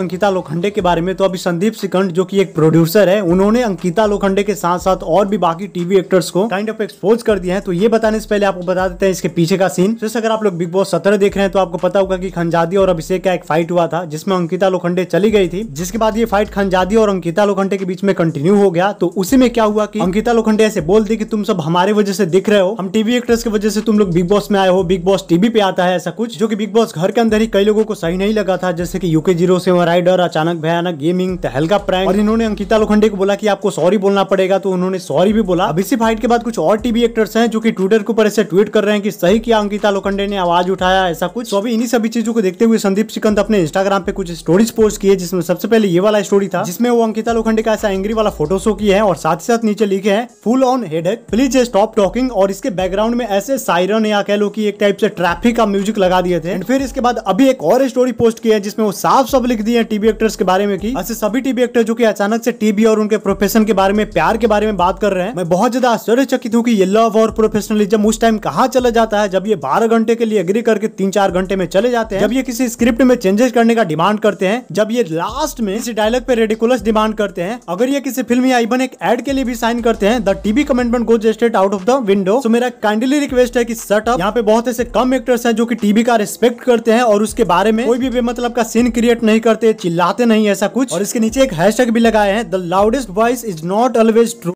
अंकिता लोखंडे के बारे में तो अभी संदीप सिकंड जो कि एक प्रोड्यूसर है उन्होंने अंकिता लोखंडे के साथ साथ और भी बाकी टीवी एक्टर्स को काइंड ऑफ एक्सपोज कर दिया है तो ये बताने से पहले आपको बता देते हैं इसके पीछे का सीन जैसे अगर आप लोग बिग बॉस सत्रह देख रहे हैं तो आपको पता होगा की खंजादी और अभिषेक का एक फाइट हुआ था जिसमें अंकिता लोखंडे चली गई थी जिसके बाद ये फाइट खंजादी और अंकिता लोखंडे के बीच में कंटिन्यू हो गया तो उसी में क्या हुआ की अंकिता लोखंडे ऐसे बोल दी की तुम सब हमारे वजह से दिख रहे हो हम टीवी एक्टर्स की वजह से तुम लोग बिग बॉस में आए हो बिग बॉस टीवी पे आता है ऐसा कुछ जो की बिग बॉस घर के अंदर ही कई लोगों को सही नहीं लगा था जैसे की यूके जीरो से राइडर अचानक भयानक गेमिंग तहलका प्रैंक और इन्होंने अंकिता लोखंडे को बोला कि आपको सॉरी बोलना पड़ेगा तो उन्होंने सॉरी भी बोला इसी फाइट के बाद कुछ और टीवी एक्टर्स हैं जो कि ट्विटर के ऊपर ऐसे ट्वीट कर रहे हैं कि सही किया अंकिता लोखंडे ने आवाज उठाया ऐसा कुछ तो अभी इन्हीं सभी चीजों को देखते हुए संदीप सिकंद अपने इंस्टाग्राम पे कुछ स्टोरीज पोस्ट किए जिसमें सबसे पहले ये वाला स्टोरी था जिसमें वो अंकिता लोखंडे का ऐसा एंग्री वाला फोटो शो किया है और साथ ही साथ नीचे लिखे हैं full on head please stop talking और इसके बैकग्राउंड में ऐसे साइरन या कह लो की एक टाइप से ट्रैफिक का म्यूजिक लगा दिए थे एंड फिर इसके बाद अभी एक और स्टोरी पोस्ट किया है जिसमें वो साफ साफ लिख दिया दी है टीवी एक्टर्स के बारे में की ऐसे सभी टीवी एक्टर जो की अचानक से टीवी और उनके प्रोफेशन के बारे में प्यार के बारे में बात कर रहे हैं मैं बहुत ज्यादा आश्चर्यचकित हूँ की ये लव और प्रोफेशनलिज्म उस टाइम कहाँ चला जाता है जब ये बारह घंटे के लिए एग्री करके तीन चार घंटे में चले जाते हैं जब ये किसी स्क्रिप्ट में चेंजेस करने का डिमांड करते हैं जब ये लास्ट में इस डायलॉग पे रेडिकुलस डिमांड करते हैं अगर ये किसी फिल्म या इवन एक एड के लिए भी साइन करते हैं the TV commitment goes straight out of the window so मेरा काइंडली रिक्वेस्ट है की सट यहाँ पे बहुत ऐसे कम एक्टर्स हैं जो कि टीवी का रिस्पेक्ट करते हैं और उसके बारे में कोई भी बेमतलब का सीन क्रिएट नहीं करते चिल्लाते नहीं ऐसा कुछ और इसके नीचे एक हैशटैग भी लगाए हैं the loudest voice is not always true